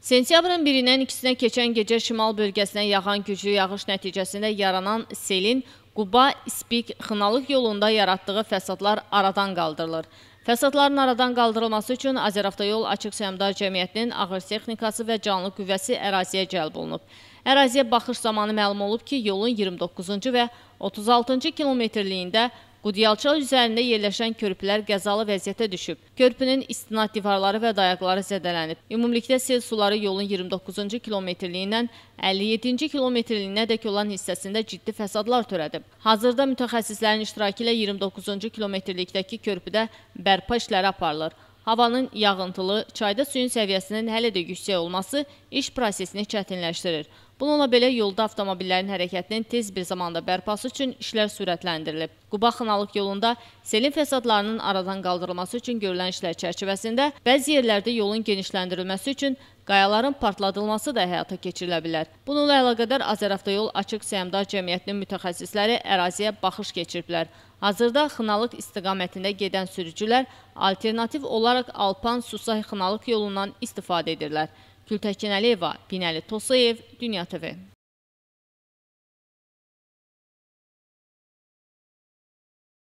Sentyabrın 1-dən 2-sinə keçən gecə şimal bölgəsinə yağan güclü yağış nəticəsində yaranan selin Quba, İspik, Xınalıq yolunda yaratdığı fəsadlar aradan qaldırılır. Fəsadların aradan qaldırılması üçün Azəraftoyol Açıq Səhmdar Cəmiyyətinin ağır texnikası və canlı qüvvəsi əraziyə cəlb olunub. Əraziyə baxış zamanı məlum olub ki, yolun 29-cu və 36-cı kilometrliyində Qudyalçal üzərində yerləşən körpülər qəzalı vəziyyətə düşüb. Körpünün istinad divarları və dayaqları zədələnib. Ümumilikdə sel suları yolun 29-cu kilometrliyindən 57-ci kilometrliyinə dək olan hissəsində ciddi fəsadlar törədib. Hazırda mütəxəssislərin iştirakı ilə 29-cu kilometrlikdəki körpüdə bərpa işləri aparılır. Havanın yağıntılı, çayda suyun səviyyəsinin hələ də yüksək olması iş prosesini çətinləşdirir. Bununla belə yolda avtomobillərin hərəkətinin tez bir zamanda bərpası üçün işlər sürətləndirilib. Quba-Xınalıq yolunda selin fəsadlarının aradan qaldırılması üçün görülən işlər çərçivəsində bəzi yerlərdə yolun genişləndirilməsi üçün qayaların partladılması da həyata keçirilə bilər. Bununla əlaqədar Azəravtoyol Açıq Səhmdar Cəmiyyətinin mütəxəssisləri əraziyə baxış keçiriblər. Hazırda Xınalıq istiqamətində gedən sürücülər alternativ olaraq Alpan-Susay Xınalıq yolundan istifadə edirlər. Gültəkin Əliyeva, Binəli Tosayev, Dünya TV.